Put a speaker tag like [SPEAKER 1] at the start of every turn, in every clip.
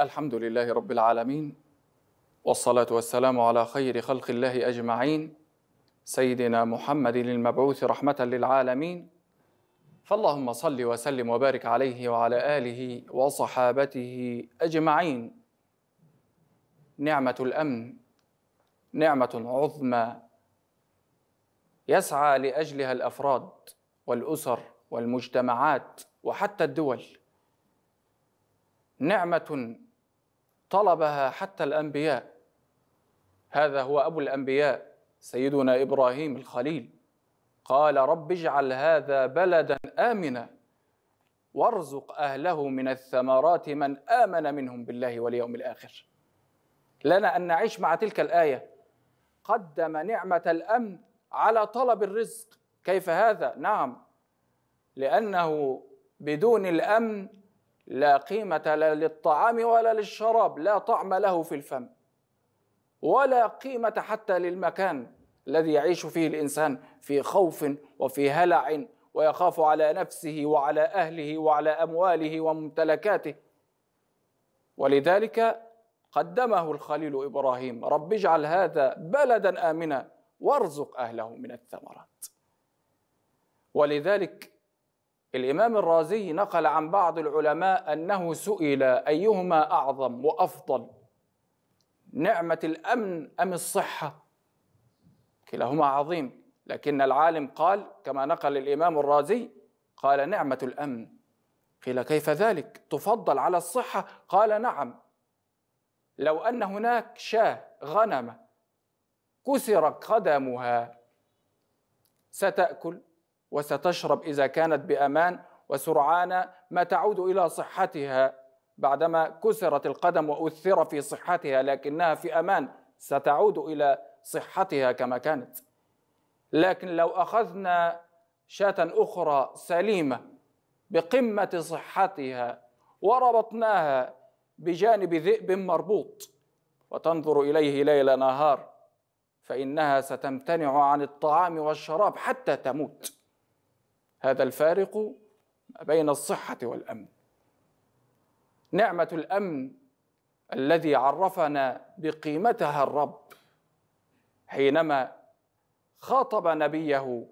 [SPEAKER 1] الحمد لله رب العالمين والصلاة والسلام على خير خلق الله أجمعين سيدنا محمد المبعوث رحمة للعالمين فاللهم صل وسلم وبارك عليه وعلى آله وصحابته أجمعين نعمة الأمن نعمة عظمى يسعى لأجلها الأفراد والأسر والمجتمعات وحتى الدول نعمة طلبها حتى الانبياء هذا هو ابو الانبياء سيدنا ابراهيم الخليل قال رب اجعل هذا بلدا امنا وارزق اهله من الثمرات من امن منهم بالله واليوم الاخر لنا ان نعيش مع تلك الايه قدم نعمه الامن على طلب الرزق كيف هذا نعم لانه بدون الامن لا قيمة لا للطعام ولا للشراب لا طعم له في الفم ولا قيمة حتى للمكان الذي يعيش فيه الإنسان في خوف وفي هلع ويخاف على نفسه وعلى أهله وعلى أمواله وممتلكاته ولذلك قدمه الخليل إبراهيم رب اجعل هذا بلدا آمنا وارزق أهله من الثمرات ولذلك الإمام الرازي نقل عن بعض العلماء أنه سئل أيهما أعظم وأفضل نعمة الأمن أم الصحة كلاهما عظيم لكن العالم قال كما نقل الإمام الرازي قال نعمة الأمن قيل كيف ذلك تفضل على الصحة قال نعم لو أن هناك شاة غنمة كسرت قدمها ستأكل وستشرب إذا كانت بأمان وسرعان ما تعود إلى صحتها بعدما كسرت القدم وأثر في صحتها لكنها في أمان ستعود إلى صحتها كما كانت لكن لو أخذنا شاة أخرى سليمة بقمة صحتها وربطناها بجانب ذئب مربوط وتنظر إليه ليل نهار فإنها ستمتنع عن الطعام والشراب حتى تموت هذا الفارق بين الصحة والأمن نعمة الأمن الذي عرفنا بقيمتها الرب حينما خاطب نبيه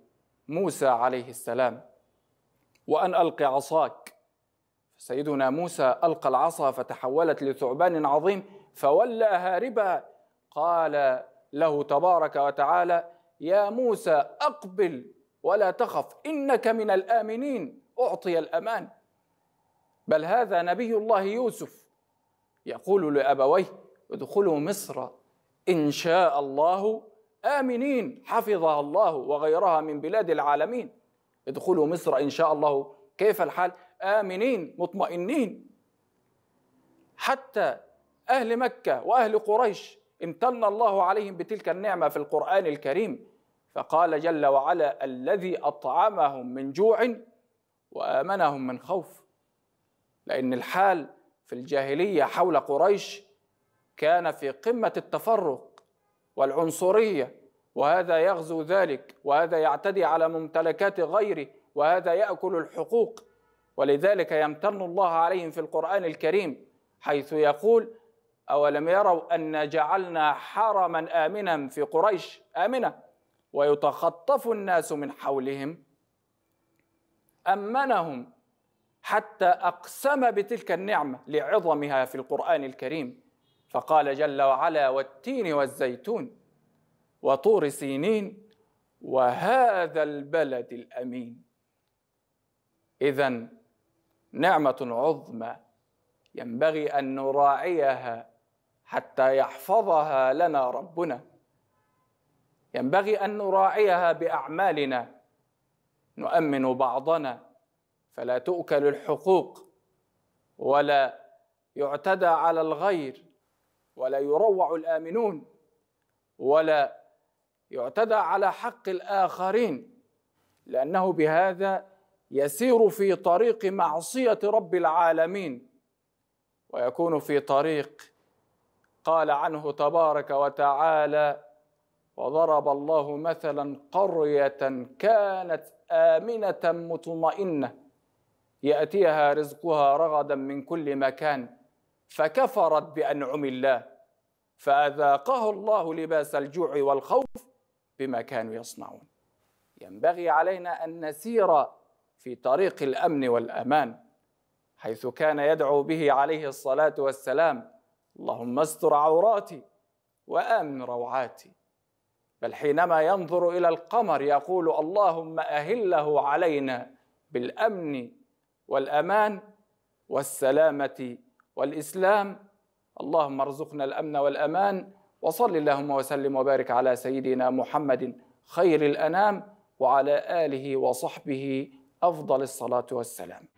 [SPEAKER 1] موسى عليه السلام وأن ألق عصاك سيدنا موسى ألقى العصا فتحولت لثعبان عظيم فولى هاربا قال له تبارك وتعالى يا موسى أقبل ولا تخف إنك من الآمنين أعطي الأمان بل هذا نبي الله يوسف يقول لأبويه ادخلوا مصر إن شاء الله آمنين حفظها الله وغيرها من بلاد العالمين ادخلوا مصر إن شاء الله كيف الحال آمنين مطمئنين حتى أهل مكة وأهل قريش امتن الله عليهم بتلك النعمة في القرآن الكريم فقال جل وعلا الذي اطعمهم من جوع وامنهم من خوف لان الحال في الجاهليه حول قريش كان في قمه التفرق والعنصريه وهذا يغزو ذلك وهذا يعتدي على ممتلكات غيره وهذا ياكل الحقوق ولذلك يمتن الله عليهم في القران الكريم حيث يقول اولم يروا ان جعلنا حرما امنا في قريش امنه ويتخطف الناس من حولهم امنهم حتى اقسم بتلك النعمه لعظمها في القران الكريم فقال جل وعلا والتين والزيتون وطور سينين وهذا البلد الامين اذا نعمه عظمى ينبغي ان نراعيها حتى يحفظها لنا ربنا ينبغي ان نراعيها باعمالنا نؤمن بعضنا فلا تؤكل الحقوق ولا يعتدى على الغير ولا يروع الامنون ولا يعتدى على حق الاخرين لانه بهذا يسير في طريق معصيه رب العالمين ويكون في طريق قال عنه تبارك وتعالى وضرب الله مثلا قرية كانت آمنة مطمئنة يأتيها رزقها رغدا من كل مكان فكفرت بأنعم الله فأذاقه الله لباس الجوع والخوف بما كانوا يصنعون ينبغي علينا أن نسير في طريق الأمن والأمان حيث كان يدعو به عليه الصلاة والسلام اللهم استر عوراتي وآمن روعاتي بل حينما ينظر الى القمر يقول اللهم اهله علينا بالامن والامان والسلامه والاسلام اللهم ارزقنا الامن والامان وصل اللهم وسلم وبارك على سيدنا محمد خير الانام وعلى اله وصحبه افضل الصلاه والسلام